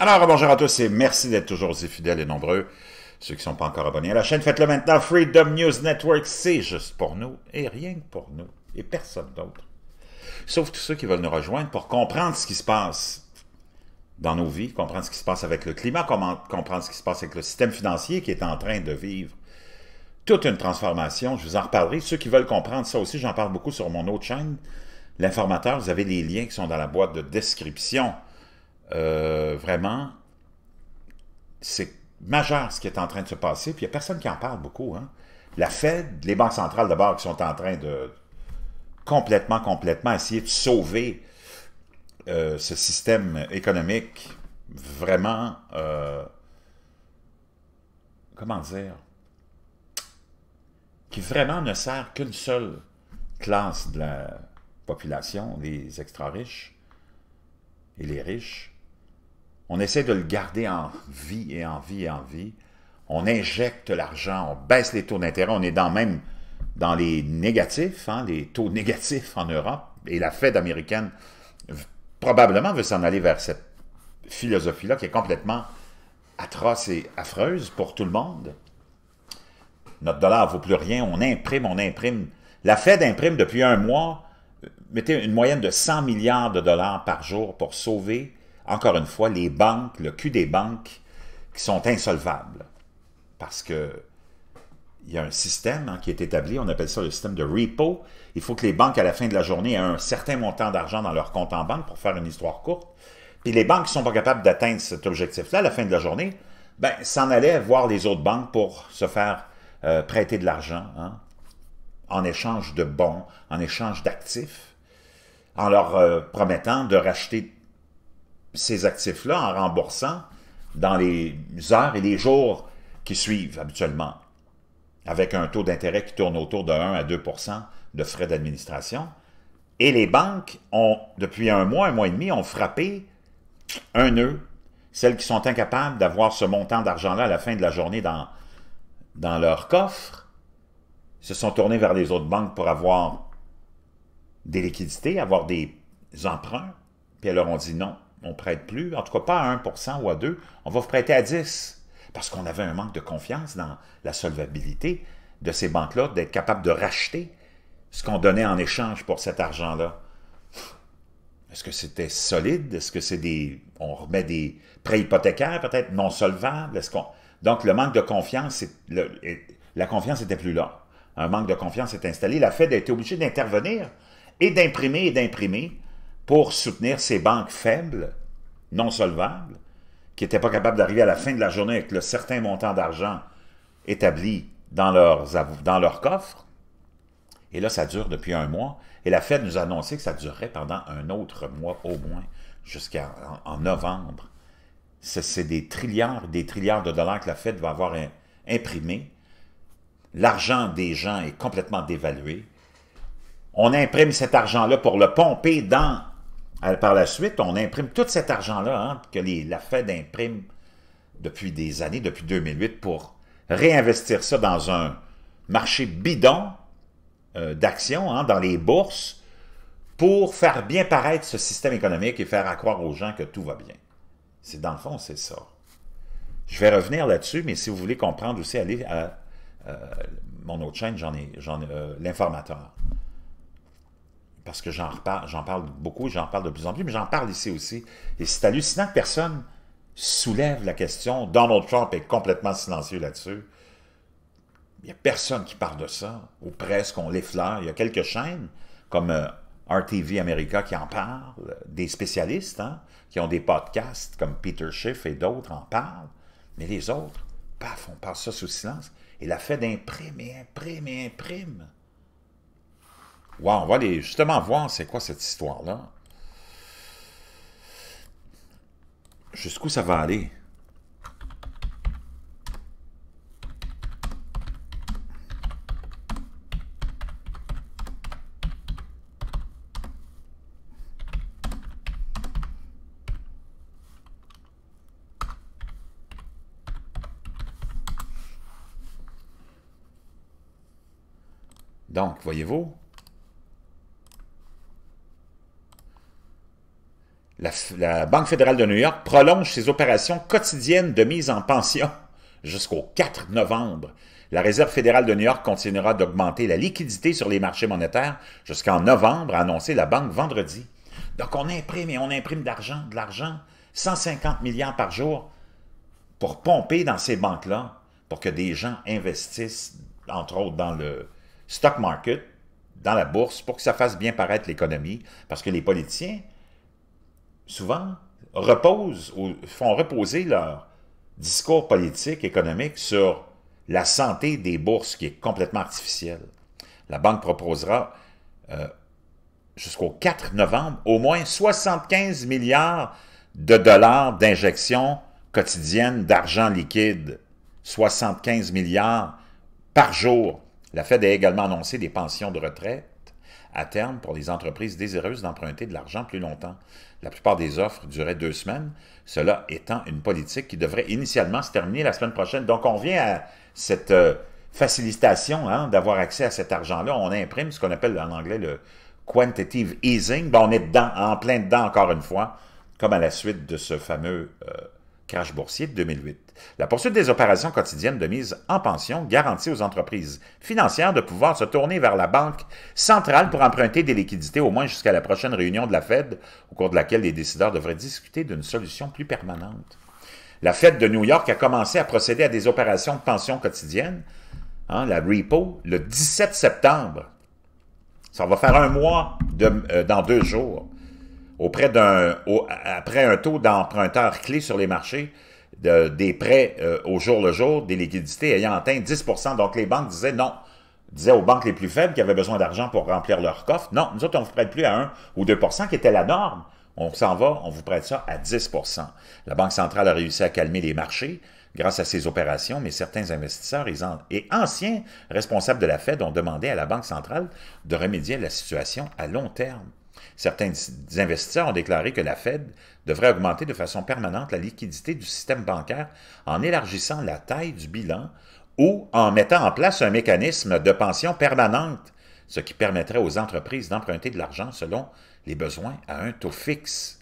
Alors, bonjour à tous et merci d'être toujours aussi fidèles et nombreux. Ceux qui ne sont pas encore abonnés à la chaîne, faites-le maintenant. Freedom News Network, c'est juste pour nous et rien que pour nous et personne d'autre. Sauf tous ceux qui veulent nous rejoindre pour comprendre ce qui se passe dans nos vies, comprendre ce qui se passe avec le climat, comprendre ce qui se passe avec le système financier qui est en train de vivre toute une transformation. Je vous en reparlerai. Ceux qui veulent comprendre ça aussi, j'en parle beaucoup sur mon autre chaîne, l'informateur. Vous avez les liens qui sont dans la boîte de description. Euh, vraiment, c'est majeur ce qui est en train de se passer, puis il n'y a personne qui en parle beaucoup. Hein. La Fed, les banques centrales d'abord qui sont en train de complètement, complètement essayer de sauver euh, ce système économique vraiment, euh, comment dire, qui vraiment ne sert qu'une seule classe de la population, les extra-riches et les riches on essaie de le garder en vie et en vie et en vie. On injecte l'argent, on baisse les taux d'intérêt, on est dans même dans les négatifs, hein, les taux négatifs en Europe, et la Fed américaine probablement veut s'en aller vers cette philosophie-là qui est complètement atroce et affreuse pour tout le monde. Notre dollar ne vaut plus rien, on imprime, on imprime. La Fed imprime depuis un mois, euh, mettez une moyenne de 100 milliards de dollars par jour pour sauver encore une fois, les banques, le cul des banques, qui sont insolvables. Parce que il y a un système hein, qui est établi, on appelle ça le système de repo. Il faut que les banques, à la fin de la journée, aient un certain montant d'argent dans leur compte en banque pour faire une histoire courte. Puis les banques qui ne sont pas capables d'atteindre cet objectif-là à la fin de la journée, ben, s'en allaient voir les autres banques pour se faire euh, prêter de l'argent hein, en échange de bons, en échange d'actifs, en leur euh, promettant de racheter ces actifs-là en remboursant dans les heures et les jours qui suivent habituellement, avec un taux d'intérêt qui tourne autour de 1 à 2 de frais d'administration. Et les banques ont, depuis un mois, un mois et demi, ont frappé un nœud, celles qui sont incapables d'avoir ce montant d'argent-là à la fin de la journée dans, dans leur coffre, se sont tournées vers les autres banques pour avoir des liquidités, avoir des emprunts, puis elles leur ont dit non, on ne prête plus, en tout cas pas à 1 ou à 2 on va vous prêter à 10 parce qu'on avait un manque de confiance dans la solvabilité de ces banques-là, d'être capable de racheter ce qu'on donnait en échange pour cet argent-là. Est-ce que c'était solide? Est-ce que c'est des... On remet des prêts hypothécaires peut-être non solvables? Est-ce qu'on... Donc, le manque de confiance, la confiance n'était plus là. Un manque de confiance s'est installé. La Fed a été obligée d'intervenir et d'imprimer et d'imprimer pour soutenir ces banques faibles, non solvables, qui n'étaient pas capables d'arriver à la fin de la journée avec le certain montant d'argent établi dans, leurs, dans leur coffre. Et là, ça dure depuis un mois. Et la Fed nous a annoncé que ça durerait pendant un autre mois au moins, jusqu'en novembre. C'est des trilliards, des trilliards de dollars que la Fed va avoir imprimés. L'argent des gens est complètement dévalué. On imprime cet argent-là pour le pomper dans par la suite, on imprime tout cet argent-là hein, que la Fed imprime depuis des années, depuis 2008, pour réinvestir ça dans un marché bidon euh, d'actions, hein, dans les bourses, pour faire bien paraître ce système économique et faire accroire aux gens que tout va bien. C'est dans le fond, c'est ça. Je vais revenir là-dessus, mais si vous voulez comprendre aussi, allez à euh, mon autre chaîne, j'en ai, euh, l'informateur parce que j'en reparle, j'en parle beaucoup, j'en parle de plus en plus, mais j'en parle ici aussi. Et c'est hallucinant que personne soulève la question. Donald Trump est complètement silencieux là-dessus. Il n'y a personne qui parle de ça, ou presque, on l'effleure. Il y a quelques chaînes, comme euh, RTV America qui en parle, des spécialistes hein, qui ont des podcasts comme Peter Schiff et d'autres en parlent, mais les autres, paf, on parle ça sous silence. Et la Fed imprime et imprime et imprime on va aller justement voir c'est quoi cette histoire-là. Jusqu'où ça va aller? Donc, voyez-vous, la, Banque fédérale de New York prolonge ses opérations quotidiennes de mise en pension jusqu'au 4 novembre. La Réserve fédérale de New York continuera d'augmenter la liquidité sur les marchés monétaires jusqu'en novembre, a annoncé la banque vendredi. Donc on imprime et on imprime de l'argent, de l'argent, 150 milliards par jour pour pomper dans ces banques-là, pour que des gens investissent, entre autres dans le stock market, dans la bourse, pour que ça fasse bien paraître l'économie, parce que les politiciens, souvent, reposent ou font reposer leur discours politique, économique sur la santé des bourses qui est complètement artificielle. La banque proposera euh, jusqu'au 4 novembre au moins 75 milliards de dollars d'injection quotidienne d'argent liquide. 75 milliards par jour. La Fed a également annoncé des pensions de retraite à terme pour les entreprises désireuses d'emprunter de l'argent plus longtemps. La plupart des offres duraient deux semaines, cela étant une politique qui devrait initialement se terminer la semaine prochaine. Donc, on vient à cette euh, facilitation hein, d'avoir accès à cet argent-là. On imprime ce qu'on appelle en anglais le quantitative easing. Ben, on est dedans, en plein dedans encore une fois, comme à la suite de ce fameux euh, crash boursier de 2008. La poursuite des opérations quotidiennes de mise en pension garantit aux entreprises financières de pouvoir se tourner vers la banque centrale pour emprunter des liquidités au moins jusqu'à la prochaine réunion de la Fed, au cours de laquelle les décideurs devraient discuter d'une solution plus permanente. La Fed de New York a commencé à procéder à des opérations de pension quotidienne. Hein, la repo, le 17 septembre. Ça va faire un mois euh, dans deux jours auprès d'un, après un taux d'emprunteur clé sur les marchés, des prêts euh, au jour le jour, des liquidités ayant atteint 10 Donc les banques disaient non, disaient aux banques les plus faibles qui avaient besoin d'argent pour remplir leur coffre, non, nous autres, on ne vous prête plus à 1 ou 2 qui était la norme. On s'en va, on vous prête ça à 10 La Banque centrale a réussi à calmer les marchés grâce à ses opérations, mais certains investisseurs et anciens responsables de la Fed ont demandé à la Banque centrale de remédier à la situation à long terme. Certains investisseurs ont déclaré que la Fed devrait augmenter de façon permanente la liquidité du système bancaire en élargissant la taille du bilan ou en mettant en place un mécanisme de pension permanente, ce qui permettrait aux entreprises d'emprunter de l'argent selon les besoins à un taux fixe.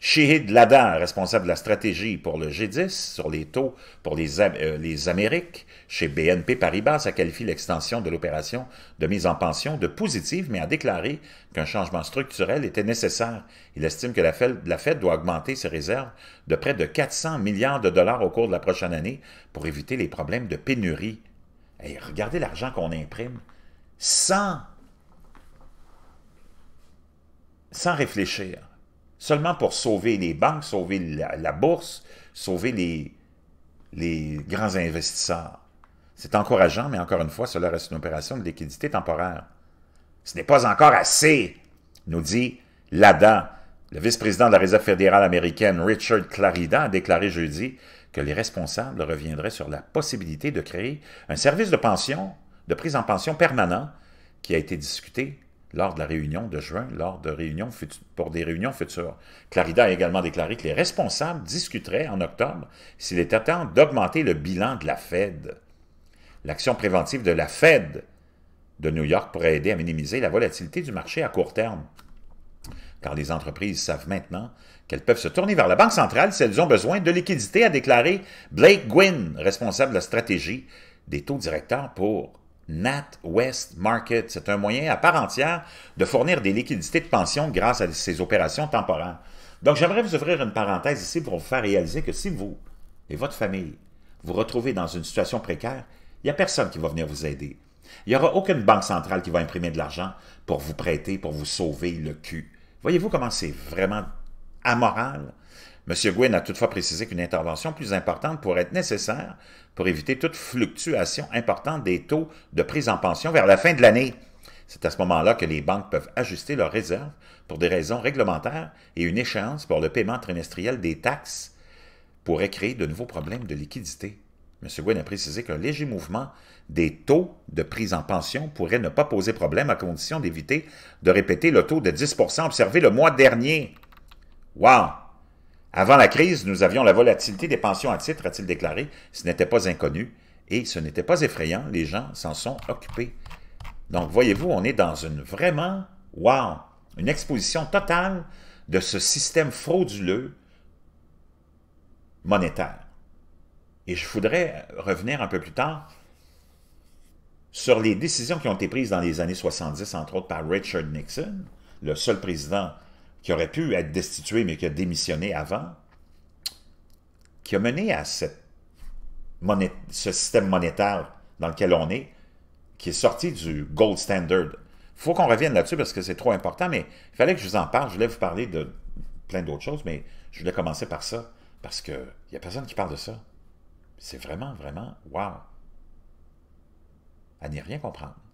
Shihid Ladin, responsable de la stratégie pour le G10 sur les taux pour les, euh, Amériques chez BNP Paribas, a qualifié l'extension de l'opération de mise en pension de positive, mais a déclaré qu'un changement structurel était nécessaire. Il estime que la Fed, doit augmenter ses réserves de près de 400 milliards de dollars au cours de la prochaine année pour éviter les problèmes de pénurie. regardez l'argent qu'on imprime sans, sans réfléchir seulement pour sauver les banques, sauver la, bourse, sauver les, les grands investisseurs. C'est encourageant, mais encore une fois, cela reste une opération de liquidité temporaire. Ce n'est pas encore assez, nous dit l'ADA. Le vice-président de la Réserve fédérale américaine, Richard Clarida, a déclaré jeudi que les responsables reviendraient sur la possibilité de créer un service de pension, de prise en pension permanent, qui a été discuté lors de la réunion de juin, lors de réunions pour des réunions futures. Clarida a également déclaré que les responsables discuteraient en octobre s'il était temps d'augmenter le bilan de la Fed. L'action préventive de la Fed de New York pourrait aider à minimiser la volatilité du marché à court terme. Car les entreprises savent maintenant qu'elles peuvent se tourner vers la Banque centrale si elles ont besoin de liquidités, a déclaré Blake Gwynne, responsable de la stratégie des taux directeurs pour Nat West Market. C'est un moyen à part entière de fournir des liquidités de pension grâce à ces opérations temporaires. Donc, j'aimerais vous ouvrir une parenthèse ici pour vous faire réaliser que si vous et votre famille vous retrouvez dans une situation précaire, il n'y a personne qui va venir vous aider. Il n'y aura aucune banque centrale qui va imprimer de l'argent pour vous prêter, pour vous sauver le cul. Voyez-vous comment c'est vraiment amoral? M. Gwynne a toutefois précisé qu'une intervention plus importante pourrait être nécessaire pour éviter toute fluctuation importante des taux de prise en pension vers la fin de l'année. C'est à ce moment-là que les banques peuvent ajuster leurs réserves pour des raisons réglementaires et une échéance pour le paiement trimestriel des taxes pourrait créer de nouveaux problèmes de liquidité. M. Gwynne a précisé qu'un léger mouvement des taux de prise en pension pourrait ne pas poser problème à condition d'éviter de répéter le taux de 10 observé le mois dernier. Wow! Avant la crise, nous avions la volatilité des pensions à titre, a-t-il déclaré. Ce n'était pas inconnu et ce n'était pas effrayant. Les gens s'en sont occupés. Donc, voyez-vous, on est dans une vraiment, wow, une exposition totale de ce système frauduleux monétaire. Et je voudrais revenir un peu plus tard sur les décisions qui ont été prises dans les années 70, entre autres par Richard Nixon, le seul président qui aurait pu être destitué, mais qui a démissionné avant, qui a mené à ce système monétaire dans lequel on est, qui est sorti du gold standard. Il faut qu'on revienne là-dessus parce que c'est trop important, mais il fallait que je vous en parle. Je voulais vous parler de plein d'autres choses, mais je voulais commencer par ça parce qu'il n'y a personne qui parle de ça. C'est vraiment, vraiment, wow. À n'y rien comprendre.